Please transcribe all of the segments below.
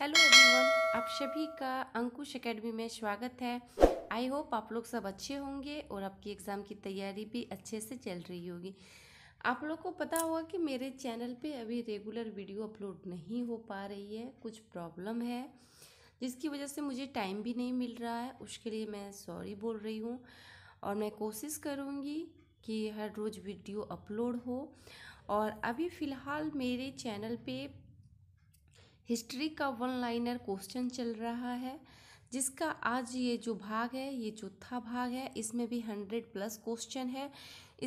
hello everyone आप सभी का अंकुश एकेडमी में स्वागत है आई होप आप लोग सब अच्छे होंगे और आपकी एग्ज़ाम की तैयारी भी अच्छे से चल रही होगी आप लोग को पता होगा कि मेरे चैनल पे अभी रेगुलर वीडियो अपलोड नहीं हो पा रही है कुछ प्रॉब्लम है जिसकी वजह से मुझे टाइम भी नहीं मिल रहा है उसके लिए मैं सॉरी बोल रही हूँ और मैं कोशिश करूँगी कि हर रोज़ वीडियो अपलोड हो और अभी फ़िलहाल मेरे चैनल पे हिस्ट्री का वन लाइनर क्वेश्चन चल रहा है जिसका आज ये जो भाग है ये चौथा भाग है इसमें भी हंड्रेड प्लस क्वेश्चन है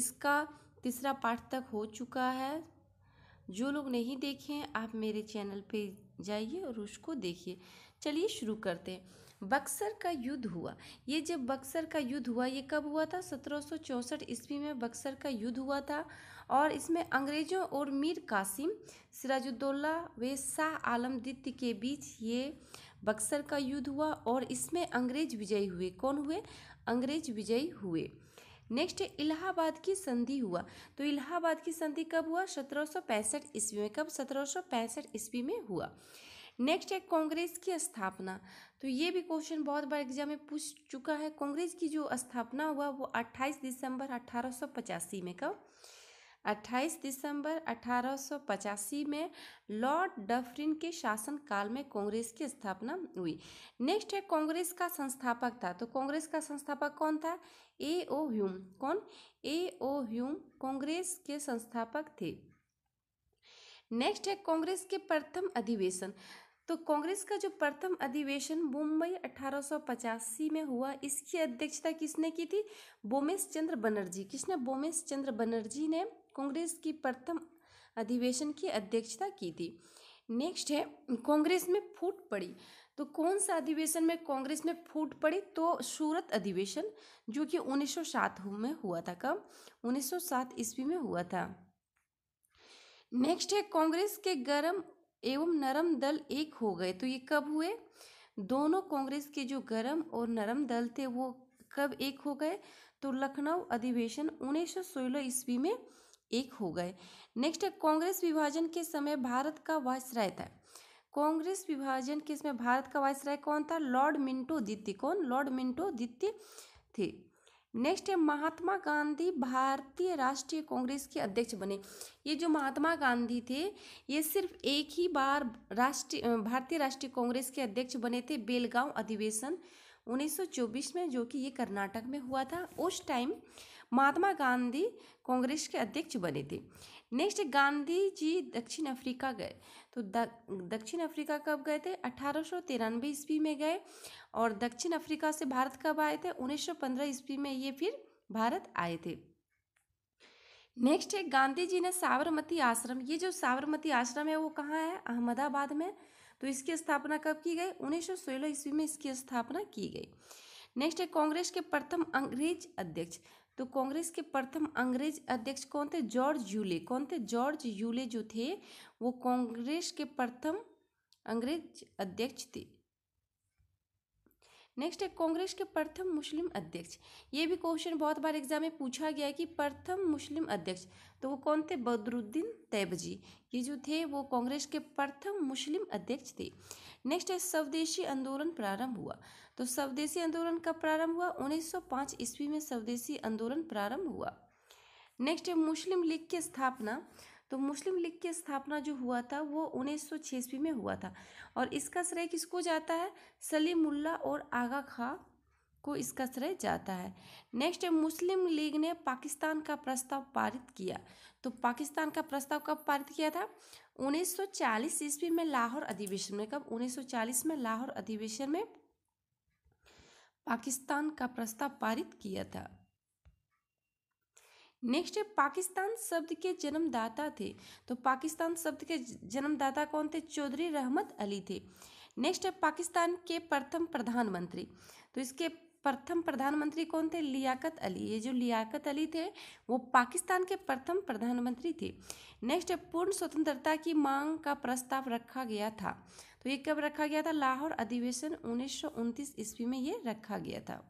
इसका तीसरा पार्ट तक हो चुका है जो लोग नहीं देखे हैं आप मेरे चैनल पे जाइए और उसको देखिए चलिए शुरू करते हैं बक्सर का युद्ध हुआ ये जब बक्सर का युद्ध हुआ ये कब हुआ था सत्रह ईस्वी में बक्सर का युद्ध हुआ था और इसमें अंग्रेज़ों और मीर कासिम सिराजुद्दौला व शाह आलम द्वितीय के बीच ये बक्सर का युद्ध हुआ और इसमें अंग्रेज विजयी हुए कौन हुए अंग्रेज विजयी हुए नेक्स्ट इलाहाबाद की संधि हुआ तो इलाहाबाद की संधि कब हुआ सत्रह ईस्वी में कब सत्रह ईस्वी में हुआ नेक्स्ट है कांग्रेस की स्थापना तो ये भी क्वेश्चन बहुत बार एग्जाम में पूछ चुका है कांग्रेस की जो स्थापना हुआ वो 28 दिसंबर अठारह में कब 28 दिसंबर 1885 में लॉर्ड डफरिन के शासनकाल में कांग्रेस की स्थापना हुई नेक्स्ट है कांग्रेस का संस्थापक था तो कांग्रेस का संस्थापक कौन था ए ओ ह्यूम कौन ए ओ ह्यूम कांग्रेस के संस्थापक थे नेक्स्ट है कांग्रेस के प्रथम अधिवेशन तो कांग्रेस का जो प्रथम अधिवेशन मुंबई 1885 में हुआ इसकी अध्यक्षता किसने की थी बोमेश चंद्र बनर्जी किसने बोमेश चंद्र बनर्जी ने कांग्रेस की प्रथम अधिवेशन की अध्यक्षता की थी नेक्स्ट है कांग्रेस में फूट पड़ी तो कौन सा अधिवेशन में कांग्रेस में फूट पड़ी तो सूरत अधिवेशन जो कि 1907 में हुआ था कब 1907 ईस्वी में हुआ था नेक्स्ट है कांग्रेस के गरम एवं नरम दल एक हो गए तो ये कब हुए दोनों कांग्रेस के जो गरम और नरम दल थे वो कब एक हो गए तो लखनऊ अधिवेशन 1916 ईस्वी में एक हो गए नेक्स्ट है कांग्रेस विभाजन के समय भारत का वायसराय था कांग्रेस विभाजन के समय भारत का वायसराय कौन था लॉर्ड मिंटो दित्य कौन लॉर्ड मिंटो दित्य थे नेक्स्ट है महात्मा गांधी भारतीय राष्ट्रीय कांग्रेस के अध्यक्ष बने ये जो महात्मा गांधी थे ये सिर्फ एक ही बार राष्ट्रीय भारतीय राष्ट्रीय कांग्रेस के अध्यक्ष बने थे बेलगांव अधिवेशन 1924 में जो कि ये कर्नाटक में हुआ था उस टाइम महात्मा गांधी कांग्रेस के अध्यक्ष बने थे नेक्स्ट गांधी जी दक्षिण अफ्रीका गए तो दक्षिण अफ्रीका कब गए थे अठारह सौ तिरानवे ईस्वी में गए और दक्षिण अफ्रीका से भारत कब आए थे उन्नीस सौ पंद्रह ईस्वी में ये फिर भारत आए थे नेक्स्ट है गांधी जी ने साबरमती आश्रम ये जो साबरमती आश्रम है वो कहाँ है अहमदाबाद में तो इसकी स्थापना कब की गई उन्नीस सौ सोलह ईस्वी में इसकी स्थापना की गई नेक्स्ट है कांग्रेस के प्रथम अंग्रेज अध्यक्ष तो कांग्रेस के प्रथम अंग्रेज अध्यक्ष कौन थे जॉर्ज यूले कौन थे जॉर्ज यूले जो थे वो कांग्रेस के प्रथम अंग्रेज अध्यक्ष थे नेक्स्ट है कांग्रेस के प्रथम मुस्लिम अध्यक्ष ये भी क्वेश्चन बहुत बार एग्जाम में पूछा गया है कि प्रथम मुस्लिम अध्यक्ष तो वो कौन थे बदरुद्दीन तैब जी ये जो थे वो कांग्रेस के प्रथम मुस्लिम अध्यक्ष थे नेक्स्ट है स्वदेशी आंदोलन प्रारंभ हुआ तो स्वदेशी आंदोलन कब प्रारंभ हुआ 1905 ईस्वी में स्वदेशी आंदोलन प्रारंभ हुआ नेक्स्ट है मुस्लिम लीग की स्थापना तो मुस्लिम लीग की स्थापना जो हुआ था वो उन्नीस सौ में हुआ था और इसका श्रेय किसको जाता है सलीमुल्ला और आगा खां को इसका श्रेय जाता है नेक्स्ट मुस्लिम लीग ने पाकिस्तान का प्रस्ताव पारित किया तो पाकिस्तान का प्रस्ताव कब पारित किया था 1940 ईस्वी में लाहौर अधिवेशन में कब 1940 में लाहौर अधिवेशन में पाकिस्तान का प्रस्ताव पारित किया था नेक्स्ट है पाकिस्तान शब्द के जन्मदाता थे तो पाकिस्तान शब्द के जन्मदाता कौन थे चौधरी रहमत अली थे नेक्स्ट है पाकिस्तान के प्रथम प्रधानमंत्री तो इसके प्रथम प्रधानमंत्री कौन थे लियाकत अली ये जो लियाकत अली थे वो पाकिस्तान के प्रथम प्रधानमंत्री थे नेक्स्ट पूर्ण स्वतंत्रता की मांग का प्रस्ताव रखा गया था तो ये कब रखा गया था लाहौर अधिवेशन उन्नीस ईस्वी में ये रखा गया था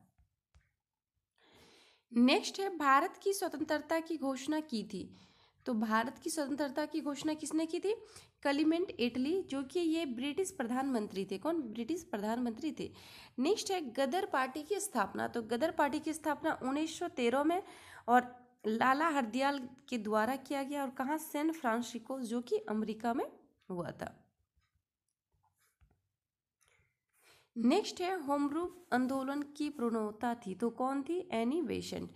नेक्स्ट है भारत की स्वतंत्रता की घोषणा की थी तो भारत की स्वतंत्रता की घोषणा किसने की थी कलिमेंट इटली जो कि ये ब्रिटिश प्रधानमंत्री थे कौन ब्रिटिश प्रधानमंत्री थे नेक्स्ट है गदर पार्टी की स्थापना तो गदर पार्टी की स्थापना 1913 में और लाला हरदियाल के द्वारा किया गया और कहाँ सैन फ्रांसिको जो कि अमेरिका में हुआ था नेक्स्ट है होम रूल आंदोलन की प्रणोता थी तो कौन थी एनी बेशेंट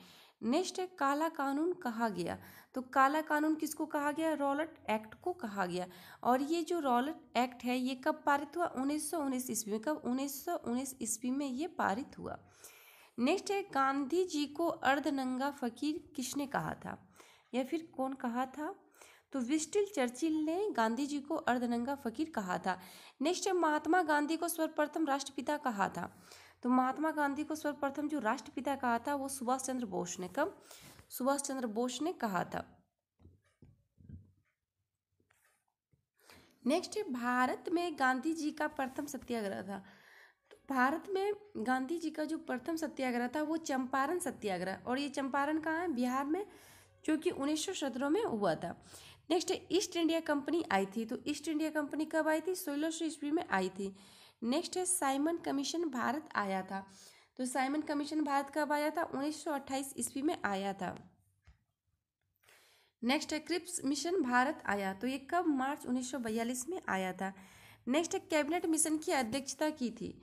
नेक्स्ट है काला कानून कहा गया तो काला कानून किसको कहा गया रॉलट एक्ट को कहा गया और ये जो रॉलट एक्ट है ये कब पारित हुआ उन्नीस सौ उन्नीस ईस्वी में कब उन्नीस सौ उन्नीस ईस्वी में ये पारित हुआ नेक्स्ट है गांधी जी को अर्धनंगा फकीर किसने कहा था या फिर कौन कहा था तो विस्टिल चर्चिल ने गांधी जी को अर्धनंगा फकीर कहा था नेक्स्ट महात्मा गांधी को सर्वप्रथम राष्ट्रपिता कहा था तो महात्मा गांधी को सर्वप्रथम जो राष्ट्रपिता कहा था वो सुभाष चंद्र बोस ने कब सुभाष चंद्र बोस ने कहा था नेक्स्ट भारत में गांधी जी का प्रथम सत्याग्रह था तो भारत में गांधी जी का जो प्रथम सत्याग्रह था वो चंपारण सत्याग्रह और ये चंपारण कहाँ है बिहार में जो कि उन्नीस सौ में हुआ था नेक्स्ट ईस्ट इंडिया कंपनी आई थी तो ईस्ट इंडिया कंपनी कब आई थी सोलह सौ ईस्वी में आई थी नेक्स्ट है साइमन कमीशन भारत आया था तो साइमन कमीशन भारत कब आया था उन्नीस 1928 ईस्वी में आया था नेक्स्ट है क्रिप्स मिशन भारत आया तो ये कब मार्च बयालीस में आया था नेक्स्ट है कैबिनेट मिशन की अध्यक्षता की थी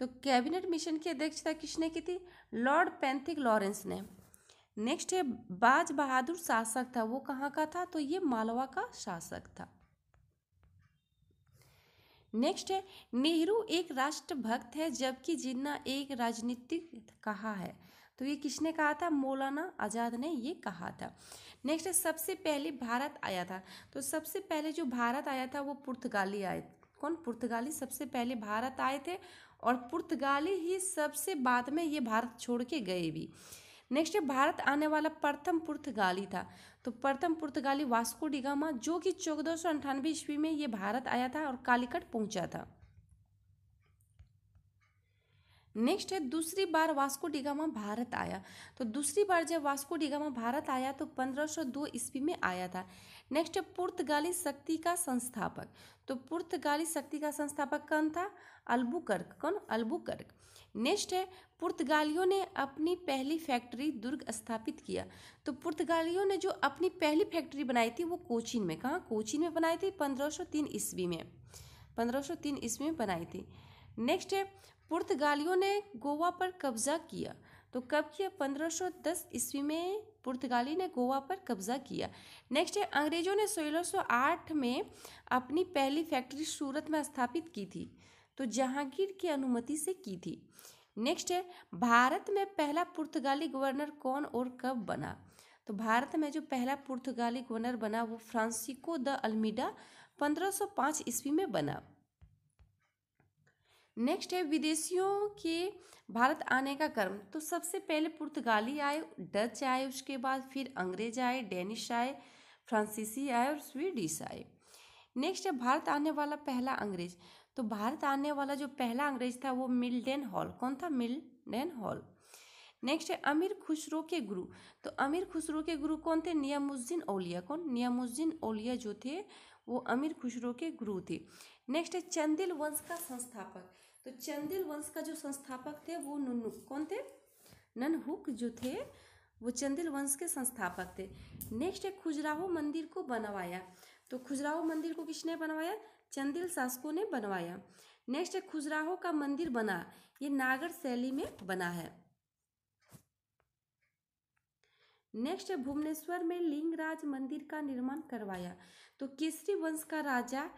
तो कैबिनेट मिशन की अध्यक्षता किसने की थी लॉर्ड पैंथिक लॉरेंस ने नेक्स्ट है बाज बहादुर शासक था वो कहाँ का था तो ये मालवा का शासक था नेक्स्ट है नेहरू एक राष्ट्रभक्त है जबकि जिन्ना एक राजनीतिक कहा है तो ये किसने कहा था मौलाना आज़ाद ने ये कहा था नेक्स्ट है सबसे पहले भारत आया था तो सबसे पहले जो भारत आया था वो पुर्तगाली आए कौन पुर्तगाली सबसे पहले भारत आए थे और पुर्तगाली ही सबसे बाद में ये भारत छोड़ के गए भी नेक्स्ट है भारत आने वाला प्रथम पुर्तगाली था तो प्रथम पुर्तगाली वास्को डिगामा जो कि चौदह सौ अंठानवे ईस्वी में ये भारत आया था और कालीकट पहुंचा था नेक्स्ट है दूसरी बार वास्को डिगामा भारत आया तो दूसरी बार जब वास्को डिगामा भारत आया तो 1502 ईस्वी में आया था नेक्स्ट है पुर्तगाली शक्ति का संस्थापक तो पुर्तगाली शक्ति का संस्थापक कौन था अल्बुकर्क कौन अल्बुकर्क नेक्स्ट है पुर्तगालियों ने अपनी पहली फैक्ट्री दुर्ग स्थापित किया तो पुर्तगालियों ने जो अपनी पहली फैक्ट्री बनाई थी वो कोचीन में कहाँ कोचीन में बनाई थी 1503 ईस्वी में 1503 ईस्वी में बनाई थी नेक्स्ट है पुर्तगालियों ने गोवा पर कब्जा किया तो कब किया 1510 ईस्वी में पुर्तगाली ने गोवा पर कब्जा किया नेक्स्ट है अंग्रेजों ने सोलह में अपनी पहली फैक्ट्री सूरत में स्थापित की थी तो जहांगीर की अनुमति से की थी नेक्स्ट है भारत में पहला पुर्तगाली गवर्नर कौन और कब बना तो भारत में जो पहला पुर्तगाली गवर्नर बना वो फ्रांसिको द अल्मीडा 1505 ईस्वी में बना नेक्स्ट है विदेशियों के भारत आने का क्रम तो सबसे पहले पुर्तगाली आए डच आए उसके बाद फिर अंग्रेज आए डेनिश आए फ्रांसीसी आए और स्वीडिश आए नेक्स्ट है भारत आने वाला पहला अंग्रेज तो भारत आने वाला जो पहला अंग्रेज था वो मिल्डेन हॉल कौन था मिल्डेन हॉल नेक्स्ट है अमीर खुसरो के गुरु तो अमीर खुसरो के गुरु कौन थे नियामुद्दीन ओलिया कौन नियामुद्दीन ओलिया जो थे वो अमीर खुसरो के गुरु थे नेक्स्ट है चंदिल वंश का संस्थापक तो चंदिल वंश का जो संस्थापक थे वो नुनुक कौन थे ननहुक जो थे वो चंदिल वंश के संस्थापक थे नेक्स्ट है खुजराहो मंदिर को बनवाया तो खुजराहो मंदिर को किसने बनवाया चंदिल शासकों ने बनवाया नेक्स्ट है खुजराहो का मंदिर बना ये नागर शैली में बना है नेक्स्ट है भुवनेश्वर में लिंगराज मंदिर का निर्माण करवाया तो केसरी वंश का राजा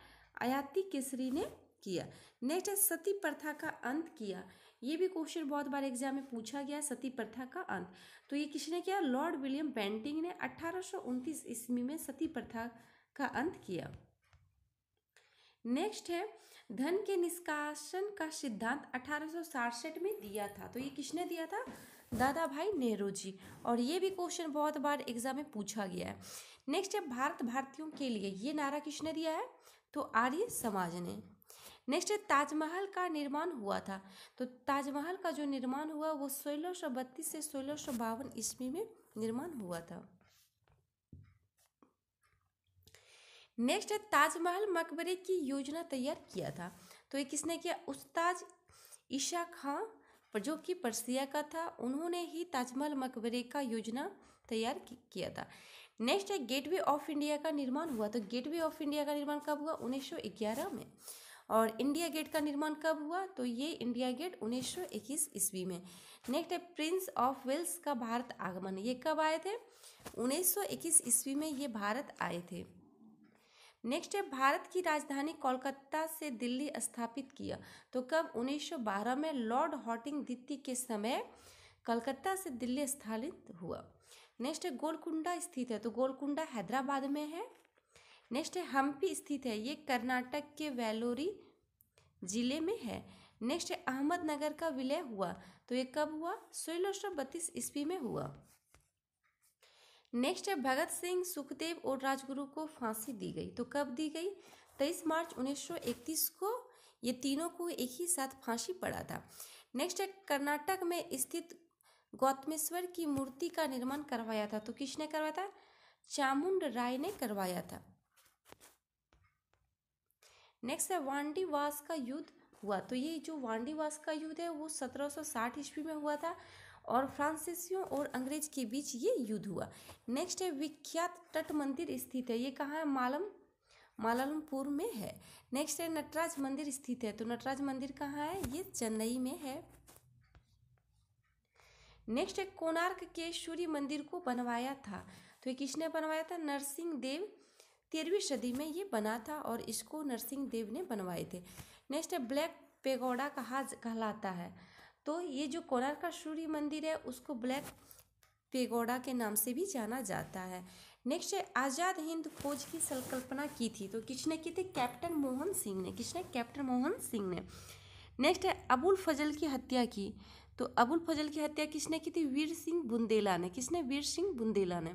आयाति केसरी ने किया नेक्स्ट है सती प्रथा का अंत किया ये भी क्वेश्चन बहुत बार एग्जाम में पूछा गया सती प्रथा का अंत तो ये किसने किया लॉर्ड विलियम बेंटिंग ने अठारह ईस्वी में सती प्रथा का अंत किया नेक्स्ट है धन के निष्कासन का सिद्धांत अठारह में दिया था तो ये किसने दिया था दादा भाई नेहरू जी और ये भी क्वेश्चन बहुत बार एग्जाम में पूछा गया है नेक्स्ट है भारत भारतीयों के लिए ये नारा किसने दिया है तो आर्य समाज ने नेक्स्ट है ताजमहल का निर्माण हुआ था तो ताजमहल का जो निर्माण हुआ वो सोलह सौ बत्तीस से सोलह सौ बावन ईस्वी में निर्माण हुआ था नेक्स्ट है ताजमहल मकबरे की योजना तैयार किया था तो ये किसने किया उस्ताद ईशा खां जो कि परसिया का था उन्होंने ही ताजमहल मकबरे का योजना तैयार किया था नेक्स्ट है गेटवे ऑफ इंडिया का निर्माण हुआ तो गेटवे ऑफ इंडिया का निर्माण कब हुआ उन्नीस में और इंडिया गेट का निर्माण कब हुआ तो ये इंडिया गेट उन्नीस ईस्वी में नेक्स्ट है प्रिंस ऑफ वेल्स का भारत आगमन ये कब आए थे उन्नीस ईस्वी में ये भारत आए थे नेक्स्ट है भारत की राजधानी कोलकाता से दिल्ली स्थापित किया तो कब 1912 में लॉर्ड हॉटिंग द्वितीय के समय कलकत्ता से दिल्ली स्थापित हुआ नेक्स्ट है गोलकुंडा स्थित है तो गोलकुंडा हैदराबाद में है नेक्स्ट है हम्पी स्थित है ये कर्नाटक के वेलोरी जिले में है नेक्स्ट अहमदनगर का विलय हुआ तो ये कब हुआ सोलह सौ बत्तीस ईस्वी में हुआ नेक्स्ट है भगत सिंह सुखदेव और राजगुरु को फांसी दी गई तो कब दी गई तेईस मार्च 1931 को ये तीनों को एक ही साथ फांसी पड़ा था नेक्स्ट है कर्नाटक में स्थित गौतमेश्वर की मूर्ति का निर्माण करवाया था तो किसने करवाया था चामुंड राय ने करवाया था नेक्स्ट है वांडीवास का युद्ध हुआ तो ये जो वांडीवास का युद्ध है वो 1760 ईस्वी में हुआ था और फ्रांसीसियों और अंग्रेज के बीच ये युद्ध हुआ नेक्स्ट है विख्यात तट मंदिर स्थित है ये कहाँ है मालम मालमपुर में है नेक्स्ट है नटराज मंदिर स्थित है तो नटराज मंदिर कहाँ है ये चेन्नई में है नेक्स्ट है कोणार्क के सूर्य मंदिर को बनवाया था तो ये किसने बनवाया था नरसिंह देव तेरहवीं सदी में ये बना था और इसको नरसिंह देव ने बनवाए थे नेक्स्ट है ब्लैक पेगोडा कहा कहलाता है तो ये जो कोणार्क का सूर्य मंदिर है उसको ब्लैक पेगोडा के नाम से भी जाना जाता है नेक्स्ट है आज़ाद हिंद फौज की संकल्पना की थी तो किसने की थी कैप्टन मोहन सिंह ने किसने कैप्टन मोहन सिंह ने नेक्स्ट है अबुल फजल की हत्या की तो अबुल फजल की हत्या किसने की थी वीर सिंह बुंदेला ने किसने वीर सिंह बुंदेला ने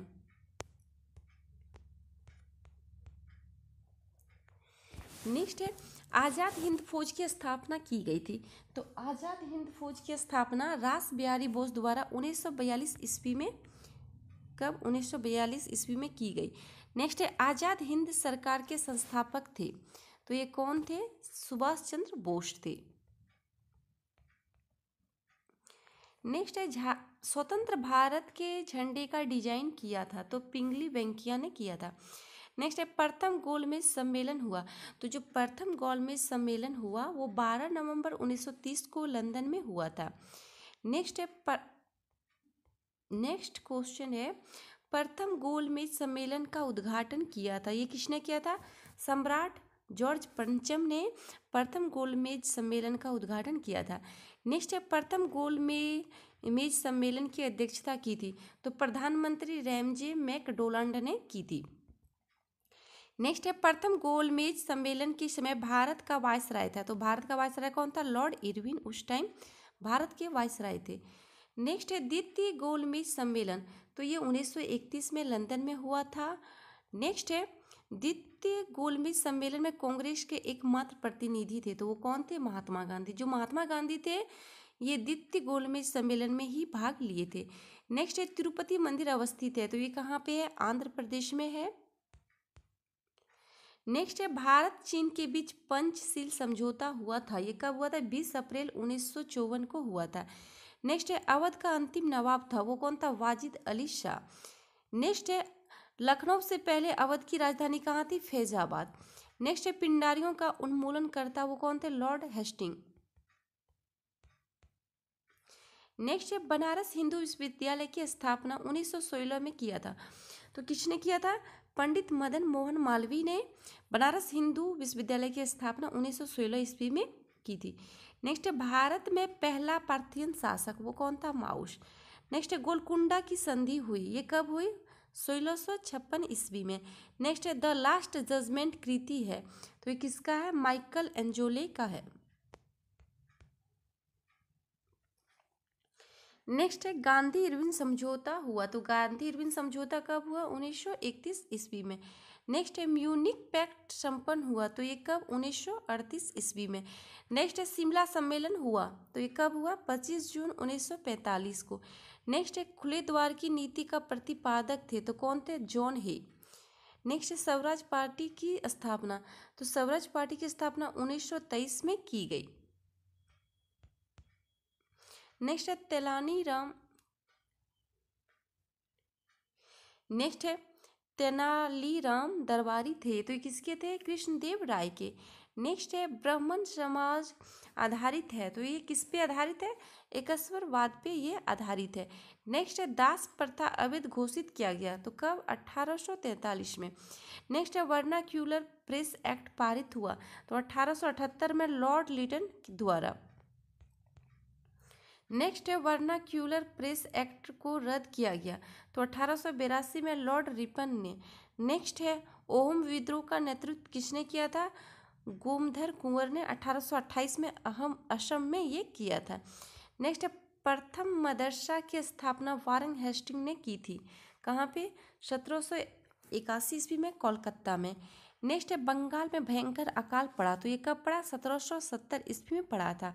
नेक्स्ट है आज़ाद हिंद फौज की स्थापना की गई थी तो आज़ाद हिंद फौज की स्थापना रास बिहारी बोस द्वारा 1942 ईस्वी में कब 1942 ईस्वी में की गई नेक्स्ट है आज़ाद हिंद सरकार के संस्थापक थे तो ये कौन थे सुभाष चंद्र बोस थे नेक्स्ट है स्वतंत्र भारत के झंडे का डिजाइन किया था तो पिंगली वेंकिया ने किया था नेक्स्ट है प्रथम गोलमेज सम्मेलन हुआ तो जो प्रथम गोलमेज सम्मेलन हुआ वो बारह नवंबर 1930 को लंदन में हुआ था नेक्स्ट है पर... नेक्स्ट क्वेश्चन है प्रथम गोलमेज सम्मेलन का उद्घाटन किया था ये किसने किया था सम्राट जॉर्ज पंचम ने प्रथम गोलमेज सम्मेलन का उद्घाटन किया था नेक्स्ट है प्रथम गोलमेज मेज सम्मेलन की अध्यक्षता की थी तो प्रधानमंत्री रैमजे मैकडोनाल्ड ने की थी नेक्स्ट है प्रथम गोलमेज सम्मेलन के समय भारत का राय था तो भारत का वायस राय कौन था लॉर्ड इरविन उस टाइम भारत के राय थे नेक्स्ट है द्वितीय गोलमेज सम्मेलन तो ये 1931 में लंदन में हुआ था नेक्स्ट है द्वितीय गोलमेज सम्मेलन में कांग्रेस के एकमात्र प्रतिनिधि थे तो वो कौन थे महात्मा गांधी जो महात्मा गांधी थे ये द्वितीय गोलमेज सम्मेलन में ही भाग लिए थे नेक्स्ट है तिरुपति मंदिर अवस्थित है तो ये कहाँ पे है आंध्र प्रदेश में है नेक्स्ट है भारत चीन के बीच पंचशील समझौता हुआ था ये कब हुआ था बीस अप्रैल उन्नीस को हुआ था नेक्स्ट है अवध का अंतिम नवाब था वो कौन था वाजिद अली शाह नेक्स्ट है लखनऊ से पहले अवध की राजधानी कहाँ थी फैजाबाद नेक्स्ट है पिंडारियों का उन्मूलन करता वो कौन थे लॉर्ड हेस्टिंग नेक्स्ट है बनारस हिंदू विश्वविद्यालय की स्थापना 1916 में किया था तो किसने किया था पंडित मदन मोहन मालवीय ने बनारस हिंदू विश्वविद्यालय की स्थापना 1916 ईस्वी में की थी नेक्स्ट भारत में पहला पार्थियन शासक वो कौन था माउस नेक्स्ट गोलकुंडा की संधि हुई ये कब हुई सोलह सौ छप्पन ईस्वी में नेक्स्ट है द लास्ट जजमेंट कृति है तो ये किसका है माइकल एंजोले का है नेक्स्ट है गांधी इरविन समझौता हुआ तो गांधी इरविन समझौता कब हुआ 1931 ईस्वी में नेक्स्ट है म्यूनिक पैक्ट संपन्न हुआ तो ये कब 1938 ईस्वी में नेक्स्ट है शिमला सम्मेलन हुआ तो ये कब हुआ 25 जून 1945 को नेक्स्ट है खुले द्वार की नीति का प्रतिपादक थे तो कौन थे जॉन हे नेक्स्ट है स्वराज पार्टी की स्थापना तो स्वराज पार्टी की स्थापना उन्नीस में की गई नेक्स्ट है तेलानी राम नेक्स्ट है तेनालीराम दरबारी थे तो ये किसके थे कृष्णदेव राय के नेक्स्ट है ब्राह्मण समाज आधारित है तो ये किस पे आधारित है एकस्वरवाद पे ये आधारित है नेक्स्ट है दास प्रथा अवैध घोषित किया गया तो कब 1843 में नेक्स्ट है वर्नाक्यूलर प्रेस एक्ट पारित हुआ तो 1878 में लॉर्ड लिटन द्वारा नेक्स्ट है वर्नाक्यूलर प्रेस एक्ट को रद्द किया गया तो अठारह में लॉर्ड रिपन ने नेक्स्ट है ओम विद्रोह का नेतृत्व किसने किया था गोमधर कुंवर ने 1828 में अहम असम में ये किया था नेक्स्ट है प्रथम मदरसा की स्थापना वारंग हेस्टिंग ने की थी कहाँ पे सत्रह सौ इक्यासी ईस्वी में कोलकाता में नेक्स्ट है बंगाल में भयंकर अकाल पड़ा तो ये कब पड़ा सत्रह सौ सत्तर ईस्वी में पड़ा था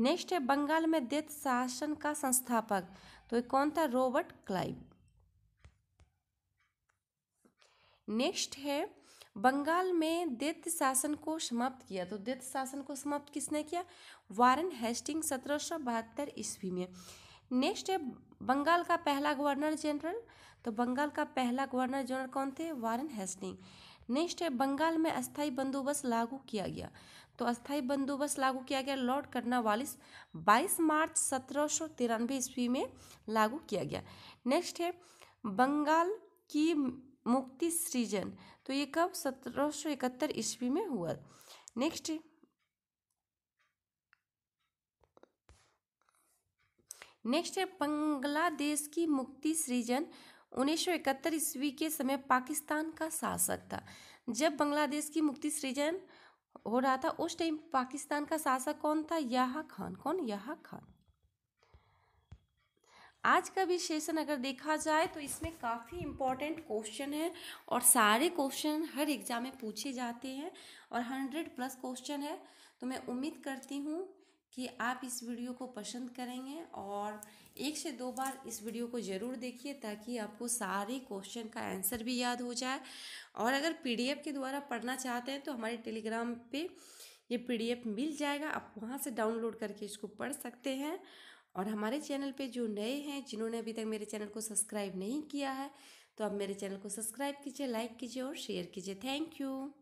नेक्स्ट है बंगाल में दैत शासन का संस्थापक तो कौन था रॉबर्ट क्लाइव नेक्स्ट है बंगाल में दैत शासन को समाप्त किया तो दैत्य शासन को समाप्त किसने किया वारन हेस्टिंग सत्रह सौ बहत्तर ईस्वी में नेक्स्ट है बंगाल का पहला गवर्नर जनरल तो बंगाल का पहला गवर्नर जनरल कौन थे वारन हेस्टिंग नेक्स्ट है बंगाल में अस्थाई बंदोबस्त लागू किया गया तो अस्थाई बंदोबस्त लागू किया गया लॉर्ड करना वालिस बाईस मार्च सत्रह ईस्वी में लागू किया गया नेक्स्ट है बंगाल की मुक्ति सृजन तो ये कब सत्रह ईस्वी में हुआ नेक्स्ट नेक्स्ट है बांग्लादेश की मुक्ति सृजन इकहत्तर ईस्वी के समय पाकिस्तान का शासक था जब बांग्लादेश की मुक्ति सृजन हो रहा था उस टाइम पाकिस्तान का शासक कौन था यहा खान कौन यहा खान आज का भी सेशन अगर देखा जाए तो इसमें काफ़ी इम्पॉर्टेंट क्वेश्चन है और सारे क्वेश्चन हर एग्जाम में पूछे जाते हैं और हंड्रेड प्लस क्वेश्चन है तो मैं उम्मीद करती हूँ कि आप इस वीडियो को पसंद करेंगे और एक से दो बार इस वीडियो को ज़रूर देखिए ताकि आपको सारे क्वेश्चन का आंसर भी याद हो जाए और अगर पीडीएफ के द्वारा पढ़ना चाहते हैं तो हमारे टेलीग्राम पे ये पीडीएफ मिल जाएगा आप वहाँ से डाउनलोड करके इसको पढ़ सकते हैं और हमारे चैनल पे जो नए हैं जिन्होंने अभी तक मेरे चैनल को सब्सक्राइब नहीं किया है तो आप मेरे चैनल को सब्सक्राइब कीजिए लाइक कीजिए और शेयर कीजिए थैंक यू